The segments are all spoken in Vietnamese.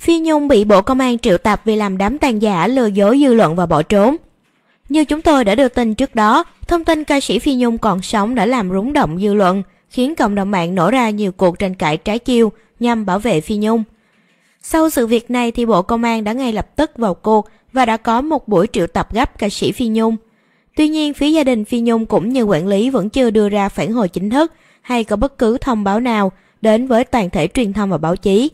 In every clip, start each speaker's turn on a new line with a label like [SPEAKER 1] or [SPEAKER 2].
[SPEAKER 1] Phi Nhung bị Bộ Công an triệu tập vì làm đám tàn giả lừa dối dư luận và bỏ trốn. Như chúng tôi đã đưa tin trước đó, thông tin ca sĩ Phi Nhung còn sống đã làm rúng động dư luận, khiến cộng đồng mạng nổ ra nhiều cuộc tranh cãi trái chiêu nhằm bảo vệ Phi Nhung. Sau sự việc này thì Bộ Công an đã ngay lập tức vào cuộc và đã có một buổi triệu tập gấp ca sĩ Phi Nhung. Tuy nhiên, phía gia đình Phi Nhung cũng như quản lý vẫn chưa đưa ra phản hồi chính thức hay có bất cứ thông báo nào đến với toàn thể truyền thông và báo chí.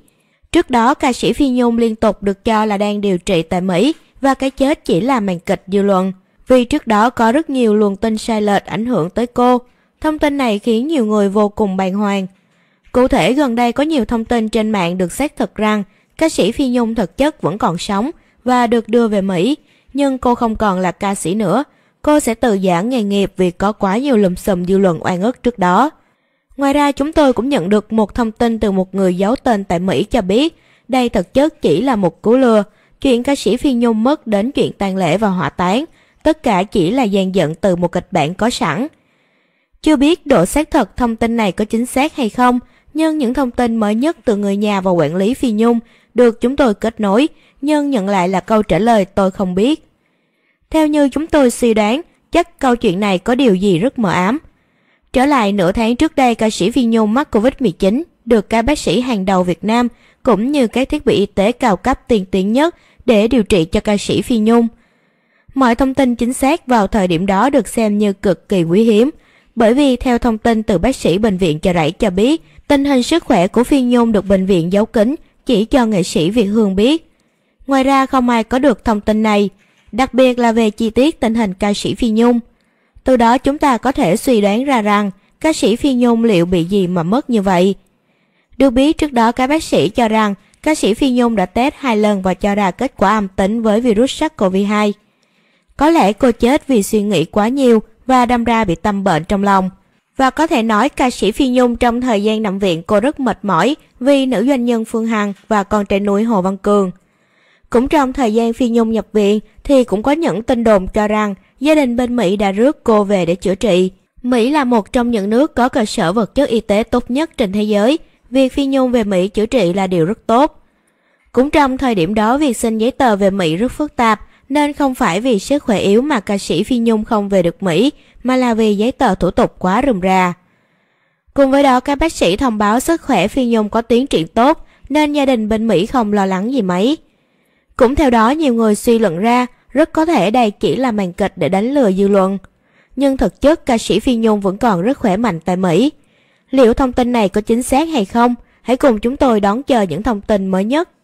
[SPEAKER 1] Trước đó, ca sĩ Phi Nhung liên tục được cho là đang điều trị tại Mỹ và cái chết chỉ là màn kịch dư luận. Vì trước đó có rất nhiều luồng tin sai lệch ảnh hưởng tới cô. Thông tin này khiến nhiều người vô cùng bàng hoàng. Cụ thể, gần đây có nhiều thông tin trên mạng được xác thực rằng ca sĩ Phi Nhung thực chất vẫn còn sống và được đưa về Mỹ, nhưng cô không còn là ca sĩ nữa. Cô sẽ từ giãn nghề nghiệp vì có quá nhiều lùm xùm dư luận oan ức trước đó. Ngoài ra chúng tôi cũng nhận được một thông tin từ một người giấu tên tại Mỹ cho biết đây thực chất chỉ là một cú lừa. Chuyện ca sĩ Phi Nhung mất đến chuyện tang lễ và hỏa táng, tất cả chỉ là dàn dựng từ một kịch bản có sẵn. Chưa biết độ xác thật thông tin này có chính xác hay không, nhưng những thông tin mới nhất từ người nhà và quản lý Phi Nhung được chúng tôi kết nối, nhưng nhận lại là câu trả lời tôi không biết. Theo như chúng tôi suy đoán, chắc câu chuyện này có điều gì rất mờ ám, Trở lại nửa tháng trước đây, ca sĩ Phi Nhung mắc Covid-19 được các bác sĩ hàng đầu Việt Nam cũng như các thiết bị y tế cao cấp tiên tiến nhất để điều trị cho ca sĩ Phi Nhung. Mọi thông tin chính xác vào thời điểm đó được xem như cực kỳ quý hiếm, bởi vì theo thông tin từ bác sĩ bệnh viện Chợ Rẫy cho biết, tình hình sức khỏe của Phi Nhung được bệnh viện giấu kín chỉ cho nghệ sĩ Việt Hương biết. Ngoài ra không ai có được thông tin này, đặc biệt là về chi tiết tình hình ca sĩ Phi Nhung. Từ đó chúng ta có thể suy đoán ra rằng ca sĩ Phi Nhung liệu bị gì mà mất như vậy. Được biết trước đó các bác sĩ cho rằng ca sĩ Phi Nhung đã test hai lần và cho ra kết quả âm tính với virus SARS-CoV-2. Có lẽ cô chết vì suy nghĩ quá nhiều và đâm ra bị tâm bệnh trong lòng. Và có thể nói ca sĩ Phi Nhung trong thời gian nằm viện cô rất mệt mỏi vì nữ doanh nhân Phương Hằng và con trai nuôi Hồ Văn Cường. Cũng trong thời gian Phi Nhung nhập viện thì cũng có những tin đồn cho rằng gia đình bên Mỹ đã rước cô về để chữa trị. Mỹ là một trong những nước có cơ sở vật chất y tế tốt nhất trên thế giới. Việc Phi Nhung về Mỹ chữa trị là điều rất tốt. Cũng trong thời điểm đó việc xin giấy tờ về Mỹ rất phức tạp nên không phải vì sức khỏe yếu mà ca sĩ Phi Nhung không về được Mỹ mà là vì giấy tờ thủ tục quá rườm rà. Cùng với đó các bác sĩ thông báo sức khỏe Phi Nhung có tiến triển tốt nên gia đình bên Mỹ không lo lắng gì mấy. Cũng theo đó nhiều người suy luận ra rất có thể đây chỉ là màn kịch để đánh lừa dư luận. Nhưng thực chất ca sĩ Phi Nhung vẫn còn rất khỏe mạnh tại Mỹ. Liệu thông tin này có chính xác hay không? Hãy cùng chúng tôi đón chờ những thông tin mới nhất.